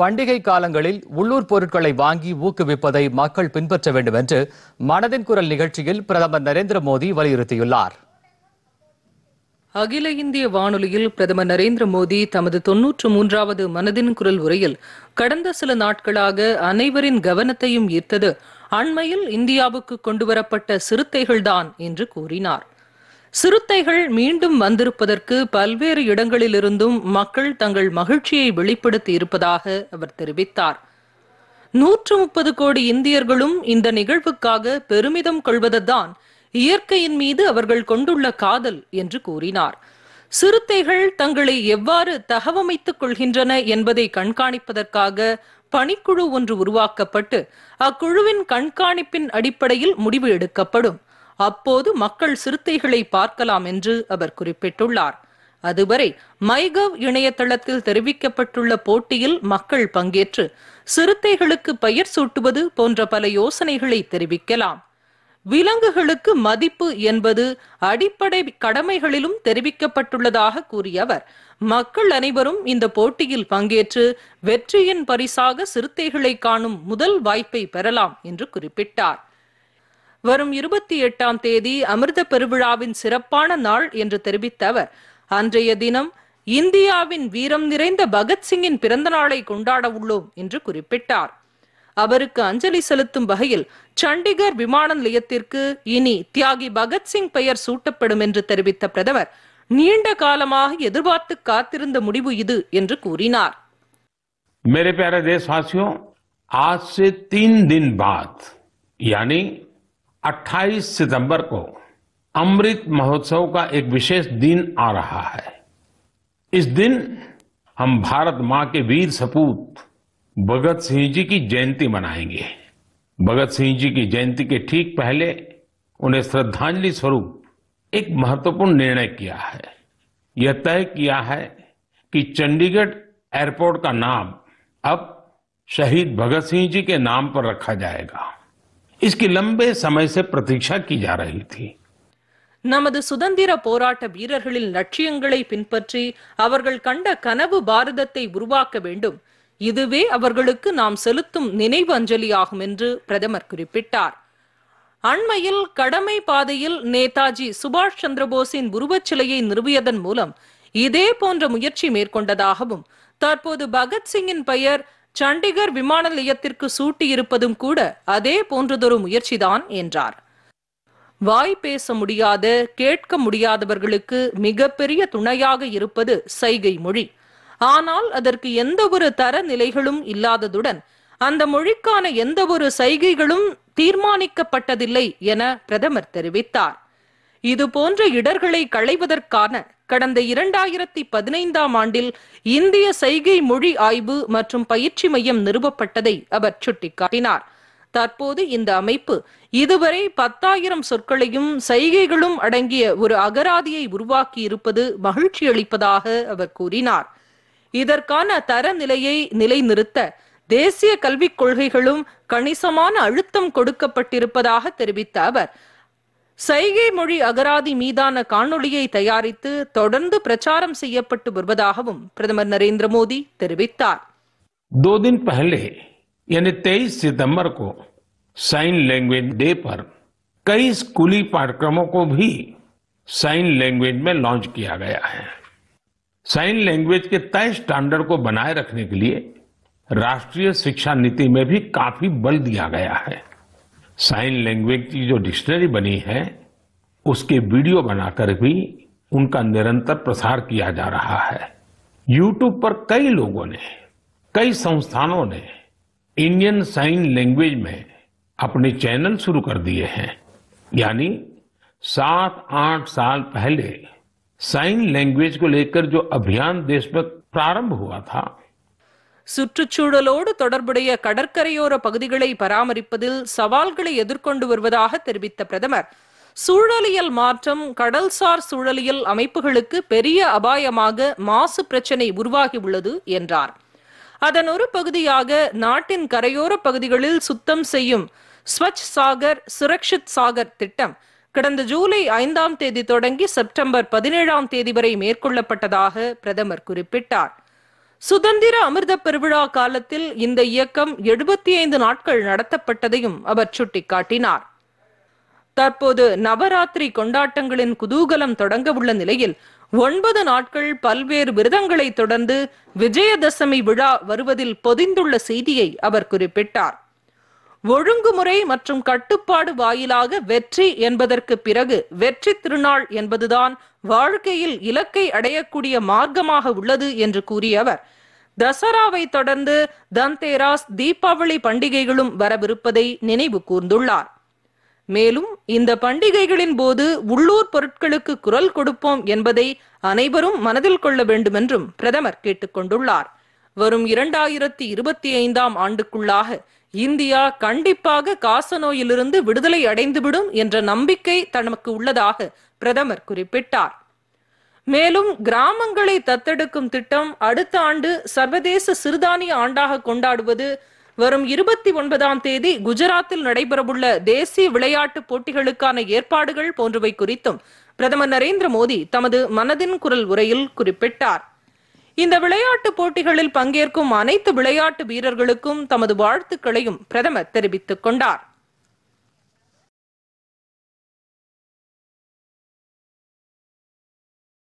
பண்டிகை காலங்களில் உள்ளூர் பொருட்களை வாங்கி ஊக்குவிப்பதை மக்கள் பின்பற்ற வேண்டும் என்று மனதின் குரல் நிகழ்ச்சியில் பிரதமர் நரேந்திர மோடி வலியுறுத்தியுள்ளார் அகில இந்திய வானொலியில் பிரதமர் நரேந்திர மோடி தமது தொன்னூற்று மூன்றாவது மனதின் குரல் உரையில் கடந்த சில நாட்களாக அனைவரின் கவனத்தையும் ஈர்த்தது அண்மையில் இந்தியாவுக்கு கொண்டுவரப்பட்ட சிறுத்தைகள்தான் என்று கூறினார் சிறுத்தைகள் மீண்டும் வந்திருப்பதற்கு பல்வேறு இடங்களிலிருந்தும் மக்கள் தங்கள் மகிழ்ச்சியை வெளிப்படுத்தி இருப்பதாக அவர் தெரிவித்தார் நூற்று முப்பது கோடி இந்தியர்களும் இந்த நிகழ்வுக்காக பெருமிதம் கொள்வதுதான் இயற்கையின் மீது அவர்கள் கொண்டுள்ள காதல் என்று கூறினார் சிறுத்தைகள் தங்களை எவ்வாறு தகவமைத்துக் கொள்கின்றன என்பதை கண்காணிப்பதற்காக பணிக்குழு ஒன்று உருவாக்கப்பட்டு அக்குழுவின் கண்காணிப்பின் அடிப்படையில் முடிவு எடுக்கப்படும் அப்போது மக்கள் சிறுத்தைகளை பார்க்கலாம் என்று அவர் குறிப்பிட்டுள்ளார் அதுவரை மைகவ் இணையதளத்தில் தெரிவிக்கப்பட்டுள்ள போட்டியில் மக்கள் பங்கேற்று சிறுத்தைகளுக்கு பெயர் சூட்டுவது போன்ற பல யோசனைகளை தெரிவிக்கலாம் விலங்குகளுக்கு மதிப்பு என்பது அடிப்படை கடமைகளிலும் தெரிவிக்கப்பட்டுள்ளதாக கூறிய அவர் மக்கள் அனைவரும் இந்த போட்டியில் பங்கேற்று வெற்றியின் பரிசாக சிறுத்தைகளை காணும் முதல் வாய்ப்பை பெறலாம் என்று குறிப்பிட்டார் வரும் இருபத்தி எட்டாம் தேதி அமிர்த பெருவிழாவின் சிறப்பான நாள் என்று தெரிவித்த அவர் அன்றைய தினம் இந்தியாவின் வீரம் நிறைந்த பகத்சிங்கின் பிறந்த நாளை கொண்டாட உள்ளோம் என்று குறிப்பிட்டார் அவருக்கு அஞ்சலி செலுத்தும் வகையில் சண்டிகர் விமான நிலையத்திற்கு இனி தியாகி பகத்சிங் பெயர் சூட்டப்படும் என்று தெரிவித்த பிரதமர் நீண்ட காலமாக எதிர்பார்த்து காத்திருந்த முடிவு இது என்று கூறினார் मेरे प्यारे देशवासियों आज से तीन दिन बाद यानी 28 सितंबर को अमृत महोत्सव का एक विशेष दिन आ रहा है इस दिन हम भारत मां के वीर सपूत भगत सिंह जी की जयंती मनाएंगे भगत सिंह जी की जयंती के ठीक पहले उन्हें श्रद्धांजलि स्वरूप एक महत्वपूर्ण निर्णय किया है यह तय किया है कि चंडीगढ़ एयरपोर्ट का नाम अब शहीद भगत सिंह जी के नाम पर रखा जाएगा इसकी लंबे समय से प्रतीक्षा की जा रही थी நமது சுதந்திர போராட்ட வீரர்களின் லட்சியங்களை பின்பற்றி அவர்கள் கண்ட கனவு பாரதத்தை உருவாக்க வேண்டும் இதுவே அவர்களுக்கு நாம் செலுத்தும் நினைவு அஞ்சலியாகும் என்று பிரதமர் குறிப்பிட்டார் அண்மையில் கடமை பாதையில் நேதாஜி சுபாஷ் சந்திரபோஸின் உருவச்சிலையை நிறுவியதன் மூலம் இதே போன்ற முயற்சி மேற்கொண்டதாகவும் தற்போது பகத்சிங்கின் பெயர் சண்டிகர் விமான நிலையத்திற்கு சூட்டியிருப்பதும் கூட அதே போன்றதொரு முயற்சிதான் என்றார் வாய் பேச முடியாத கேட்க முடியாதவர்களுக்கு மிகப்பெரிய துணையாக இருப்பது சைகை மொழி ஆனால் அதற்கு எந்த ஒரு தரநிலைகளும் இல்லாததுடன் அந்த மொழிக்கான எந்த ஒரு சைகைகளும் தீர்மானிக்கப்பட்டதில்லை என பிரதமர் தெரிவித்தார் இது போன்ற இடர்களை களைவதற்கான கடந்த இரண்டாயிரத்தி பதினைந்தாம் ஆண்டில் இந்திய சைகை மொழி ஆய்வு மற்றும் பயிற்சி மையம் நிறுவப்பட்டதை அவர் சுட்டிக்காட்டினார் தற்போது இந்த அமைப்பு இதுவரை பத்தாயிரம் சொற்களையும் சைகைகளும் அடங்கிய ஒரு அகராதியை உருவாக்கி இருப்பது மகிழ்ச்சி அளிப்பதாக அவர் கூறினார் இதற்கான தரநிலையை நிலைநிறுத்த தேசிய கல்விக் கொள்கைகளும் கணிசமான அழுத்தம் கொடுக்கப்பட்டிருப்பதாக தெரிவித்த அவர் சைகை மொழி அகராதி மீதான காணொளியை தயாரித்து தொடர்ந்து பிரச்சாரம் செய்யப்பட்டு வருவதாகவும் பிரதமர் நரேந்திர மோடி தெரிவித்தார் दो दिन पहले यानी 23 सितंबर को साइन लैंग्वेज डे पर कई स्कूली पाठ्यक्रमों को भी साइन लैंग्वेज में लॉन्च किया गया है साइन लैंग्वेज के तय स्टैंडर्ड को बनाए रखने के लिए राष्ट्रीय शिक्षा नीति में भी काफी बल दिया गया है साइन लैंग्वेज की जो डिक्शनरी बनी है उसके वीडियो बनाकर भी उनका निरंतर प्रसार किया जा रहा है यूट्यूब पर कई लोगों ने कई संस्थानों ने इंडियन साइन लैंग्वेज में अपने चैनल शुरू कर दिए हैं यानी सात आठ साल पहले साइन लैंग्वेज को लेकर जो अभियान देश में प्रारंभ हुआ था சுற்றுச்சூழலோடு தொடர்புடைய கடற்கரையோர பகுதிகளை பராமரிப்பதில் சவால்களை எதிர்கொண்டு வருவதாக தெரிவித்த பிரதமர் சூழலியல் மாற்றம் கடல்சார் சூழலியல் அமைப்புகளுக்கு பெரிய அபாயமாக மாசு பிரச்சினை உருவாகியுள்ளது என்றார் அதன் ஒரு பகுதியாக நாட்டின் கரையோர பகுதிகளில் சுத்தம் செய்யும் ஸ்வச் சாகர் சுரக்ஷித் சாகர் திட்டம் கடந்த ஜூலை ஐந்தாம் தேதி தொடங்கி செப்டம்பர் பதினேழாம் தேதி வரை மேற்கொள்ளப்பட்டதாக பிரதமர் குறிப்பிட்டார் சுதந்திர அமிர்த பெருவிழா காலத்தில் இந்த இயக்கம் எழுபத்தி ஐந்து நாட்கள் நடத்தப்பட்டதையும் அவர் சுட்டிக்காட்டினார் தற்போது நவராத்திரி கொண்டாட்டங்களின் குதூகலம் தொடங்க உள்ள நிலையில் ஒன்பது நாட்கள் பல்வேறு விரதங்களை தொடர்ந்து விஜயதசமி விழா வருவதில் பொதிந்துள்ள செய்தியை அவர் குறிப்பிட்டார் ஒழுங்குமுறை மற்றும் கட்டுப்பாடு வாயிலாக வெற்றி என்பதற்கு பிறகு வெற்றி திருநாள் என்பதுதான் வாழ்க்கையில் இலக்கை அடையக்கூடிய மார்க்கமாக உள்ளது என்று கூறிய அவர் தசராவை தொடர்ந்து தந்தேராஸ் தீபாவளி பண்டிகைகளும் வரவிருப்பதை நினைவு கூர்ந்துள்ளார் மேலும் இந்த பண்டிகைகளின் போது உள்ளூர் பொருட்களுக்கு குரல் கொடுப்போம் என்பதை அனைவரும் மனதில் கொள்ள வேண்டுமென்றும் பிரதமர் கேட்டுக்கொண்டுள்ளார் வரும் இரண்டாயிரத்தி இருபத்தி ஐந்தாம் ஆண்டுக்குள்ளாக இந்தியா கண்டிப்பாக காசநோயிலிருந்து விடுதலை அடைந்துவிடும் என்ற நம்பிக்கை தனக்கு உள்ளதாக பிரதமர் குறிப்பிட்டார் மேலும் கிராமங்களை தத்தெடுக்கும் திட்டம் அடுத்த ஆண்டு சர்வதேச சிறுதானிய ஆண்டாக கொண்டாடுவது வரும் இருபத்தி ஒன்பதாம் தேதி குஜராத்தில் நடைபெறவுள்ள தேசிய விளையாட்டு போட்டிகளுக்கான ஏற்பாடுகள் போன்றவை குறித்தும் பிரதமர் நரேந்திர மோடி தமது மனதின் குரல் உரையில் குறிப்பிட்டார் இந்த விளையாட்டு போட்டிகளில் பங்கேற்கும் அனைத்து விளையாட்டு வீரர்களுக்கும் தமது வாழ்த்துக்களையும் பிரதமர் தெரிவித்துக் கொண்டார்